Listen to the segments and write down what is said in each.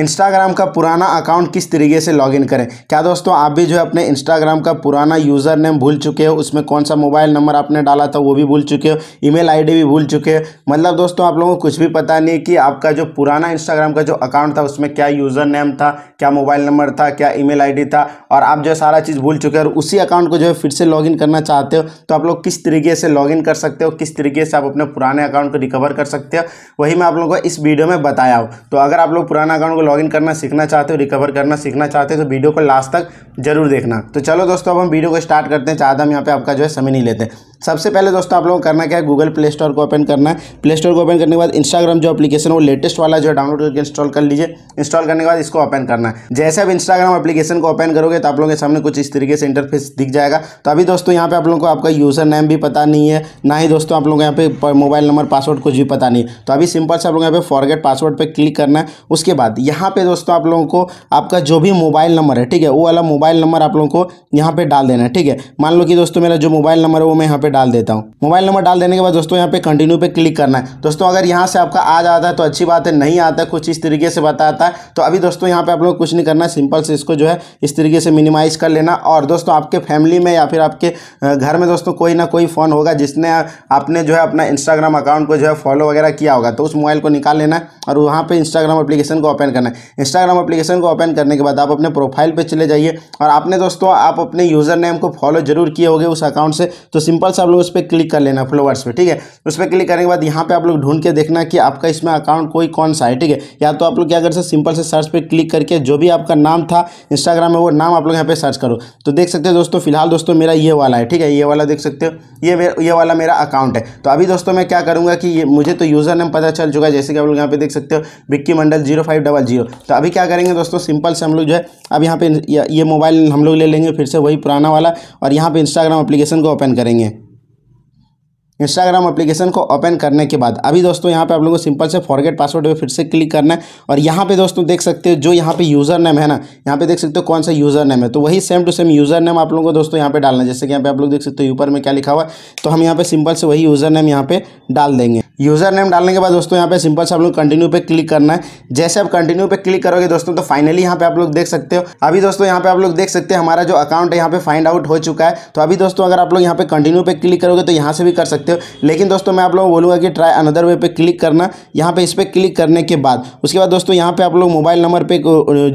Instagram का पुराना account किस तरीके से लॉगिन करें क्या दोस्तों आप भी जो है अपने इंस्टाग्राम का पुराना यूज़र नेम भूल चुके हो उसमें कौन सा मोबाइल नंबर आपने डाला था वो भी भूल चुके हो ईमेल आईडी भी भूल चुके हो मतलब दोस्तों आप लोगों को कुछ भी पता नहीं कि आपका जो पुराना इंस्टाग्राम का जो अकाउंट था उसमें क्या यूज़र नेम था क्या मोबाइल नंबर था क्या ई मेल था और आप जो सारा चीज़ भूल चुके हो और उसी अकाउंट को जो है फिर से लॉगिन करना चाहते हो तो आप लोग किस तरीके से लॉगिन कर सकते हो किस तरीके से आप अपने पुराने अकाउंट को रिकवर कर सकते हो वही मैं आप लोगों को इस वीडियो में बताया हूँ तो अगर आप लोग पुराना अकाउंट को लॉगिन करना सीखना चाहते हो रिकवर करना सीखना चाहते हो तो वीडियो को लास्ट तक जरूर देखना तो चलो दोस्तों अब हम वीडियो को स्टार्ट करते हैं ज़्यादा हम यहाँ पे आपका जो है समय नहीं लेते सबसे पहले दोस्तों आप लोगों को करना क्या है गूगल प्ले स्टोर को ओपन करना है प्ले स्टोर को ओपन करने के बाद इंस्टाग्राम जो एप्लीकेशन है वो लेटेस्ट वाला जो है डाउनलोड करके इंस्टॉल कर लीजिए इंस्टॉल करने के बाद इसको ओपन करना है जैसे आप इंस्टाग्राम एप्लीकेशन को ओपन करोगे तो आप लोगों के सामने कुछ इस तरीके से इंटरफेस दिख जाएगा तो अभी दोस्तों यहाँ पे आप लोगों को आपका यूजर नेम भी पता नहीं है ना ही दोस्तों आप लोगों को यहाँ पे मोबाइल नंबर पासवर्ड कुछ भी पता नहीं है तो अभी सिंपल से आप लोग यहाँ पे फॉरगेट पासवर्ड पर क्लिक करना है उसके बाद यहाँ पे दोस्तों आप लोगों को आपका जो भी मोबाइल नंबर है ठीक है वो वाला मोबाइल नंबर आप लोगों को यहाँ पे डाल देना है ठीक है मान लो कि दोस्तों मेरा जो मोबाइल नंबर है वो मैं यहाँ पे पे डाल देता हूँ मोबाइल नंबर डाल देने के बाद दोस्तों यहाँ पे कंटिन्यू पे क्लिक करना है दोस्तों अगर यहाँ से आपका आ जाता है तो अच्छी बात है नहीं आता है कुछ इस तरीके से बताता है तो अभी दोस्तों यहाँ पे आप लोग कुछ नहीं करना सिंपल से इसको जो है इस तरीके से मिनिमाइज कर लेना और दोस्तों आपके फैमिली में या फिर आपके घर में दोस्तों कोई ना कोई फ़ोन होगा जिसने आपने जो है अपना इंस्टाग्राम अकाउंट को जो है फॉलो वगैरह किया होगा तो उस मोबाइल को निकाल लेना और वहाँ पर इंस्टाग्राम अपलीकेशन को ओपन करना है इंस्टाग्राम अपलीकेशन को ओपन करने के बाद आप अपने प्रोफाइल पर चले जाइए और आपने दोस्तों आप अपने यूज़र नेम को फॉलो जरूर किए होगे उस अकाउंट से तो सिंपल से आप लोग उस पर क्लिक कर लेना फ्लोवर्स पे ठीक है उस पर क्लिक करने के बाद यहाँ पे आप लोग ढूंढ के देखना कि आपका इसमें अकाउंट कोई कौन सा है ठीक है या तो आप लोग क्या कर सकते सिंपल से सर्च पर क्लिक करके जो भी आपका नाम था इंस्टाग्राम में वो नाम आप लोग यहाँ पे सर्च करो तो देख सकते हो दोस्तों फिलहाल दोस्तों मेरा ये वाला है ठीक है ये वाला देख सकते हो ये ये वाला मेरा अकाउंट है तो अभी दोस्तों मैं क्या करूँगा कि ये मुझे तो यूज़र नेम पता चल चुका है जैसे कि आप लोग यहाँ पे देख सकते हो Vicky Mandal zero five double zero तो अभी क्या करेंगे दोस्तों सिंपल से हम लोग जो है अब यहाँ पे ये मोबाइल हम लोग ले लेंगे फिर से वही पुराना वाला और यहाँ पे इंस्टाग्राम एप्लीकेशन को ओपन करेंगे इंस्टाग्राम एप्लीकेशन को ओपन करने के बाद अभी दोस्तों यहाँ पे आप लोगों को सिंपल से फॉरगेट पासवर्ड पे फिर से क्लिक करना है और यहाँ पे दोस्तों देख सकते हो जो यहाँ पे यूज़र नेम है ना यहाँ पे देख सकते हो कौन सा यूज़र नेम है तो वही same to same user name आप लोगों को दोस्तों यहाँ पे डालना है जैसे कि यहाँ पे आप लोग देख सकते हो ऊपर में क्या लिखा हुआ है तो हम यहाँ पे सिंपल से वही यूज़र नेम यहाँ पे डाल देंगे यूज़र नेम डालने के बाद दोस्तों यहाँ पे सिंपल से आप लोग कंटिन्यू पे क्लिक करना है जैसे आप कंटिन्यू पे क्लिक करोगे दोस्तों तो फाइनली यहाँ पे आप लोग देख सकते हो अभी दोस्तों यहाँ पे आप लोग देख सकते हैं हमारा जो अकाउंट है यहाँ पे फाइंड आउट हो चुका है तो अभी दोस्तों अगर आप लोग यहाँ पे कंटिन्यू पे क्लिक करोगे तो यहाँ से भी कर सकते सकते हो लेकिन दोस्तों मैं आप लोगों को बोलूँगा कि ट्राई अनदर वे पे क्लिक करना यहाँ पे इस पर क्लिक करने के बाद उसके बाद दोस्तों यहाँ पे आप लोग मोबाइल नंबर पे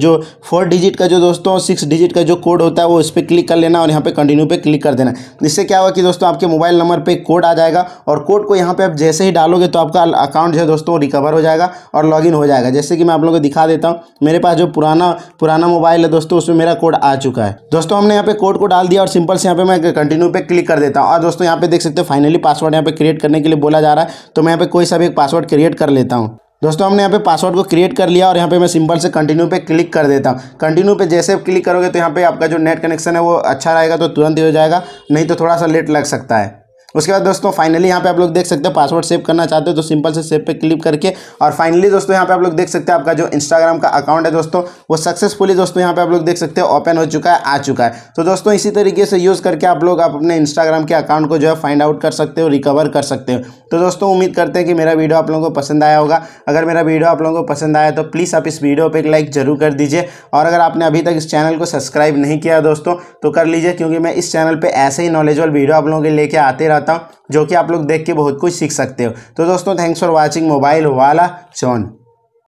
जो फोर डिजिट का जो दोस्तों सिक्स डिजिट का जो कोड होता है वो इस पर क्लिक कर लेना और यहाँ पर कंटिन्यू पर क्लिक कर देना इससे क्या होगा कि दोस्तों आपके मोबाइल नंबर पर कोड आ जाएगा और कोड को यहाँ पर आप जैसे ही डालोगे तो आपका अकाउंट जो है दोस्तों रिकवर हो जाएगा और लॉग हो जाएगा जैसे कि मैं आप लोगों को दिखा देता हूँ मेरे पास जो पुराना पुराना मोबाइल है दोस्तों उसमें मेरा कोड आ चुका है दोस्तों हमने यहाँ पे कोड को डाल दिया और सिंपल से यहाँ पे मैं कंटिन्यू पे क्लिक कर देता हूँ और दोस्तों यहाँ पे देख सकते हो फाइनली पासवर्ड पासवर्ड यहाँ पे क्रिएट करने के लिए बोला जा रहा है तो मैं यहाँ पे कोई सा भी एक पासवर्ड क्रिएट कर लेता हूँ दोस्तों हमने यहाँ पे पासवर्ड को क्रिएट कर लिया और यहाँ पे मैं सिंपल से कंटिन्यू पे क्लिक कर देता हूँ कंटिन्यू पे जैसे क्लिक करोगे तो यहाँ पे आपका जो नेट कनेक्शन है वो अच्छा रहेगा तो तुरंत ही हो जाएगा नहीं तो थोड़ा सा लेट लग सकता है उसके बाद दोस्तों फाइनली यहाँ पे आप लोग देख सकते हैं पासवर्ड सेव करना चाहते हो तो सिंपल से सेव पे क्लिक करके और फाइनली दोस्तों यहाँ पे आप लोग देख सकते हैं आपका जो इंस्टाग्राम का अकाउंट है दोस्तों वो सक्सेसफुली दोस्तों यहाँ पे आप लोग देख सकते हो ओपन हो चुका है आ चुका है तो दोस्तों इसी तरीके से यूज़ करके आप लोग आप अपने इंस्टाग्राम के अकाउंट को जो है फाइंड आउट कर सकते हो रिकवर कर सकते हो तो दोस्तों उम्मीद करते हैं कि मेरा वीडियो आप लोगों को पसंद आया होगा अगर मेरा वीडियो आप लोगों को पसंद आया तो प्लीज़ आप इस वीडियो पर एक लाइक जरूर कर दीजिए और अगर आपने अभी तक इस चैनल को सब्सक्राइब नहीं किया दोस्तों तो कर लीजिए क्योंकि मैं इस चैनल पर ऐसे ही नॉलेजबल वीडियो आप लोगों के लेके आते रहता करता हूँ जो कि आप लोग देख के बहुत कुछ सीख सकते हो तो दोस्तों थैंक्स फॉर वॉचिंग मोबाइल वाला जॉन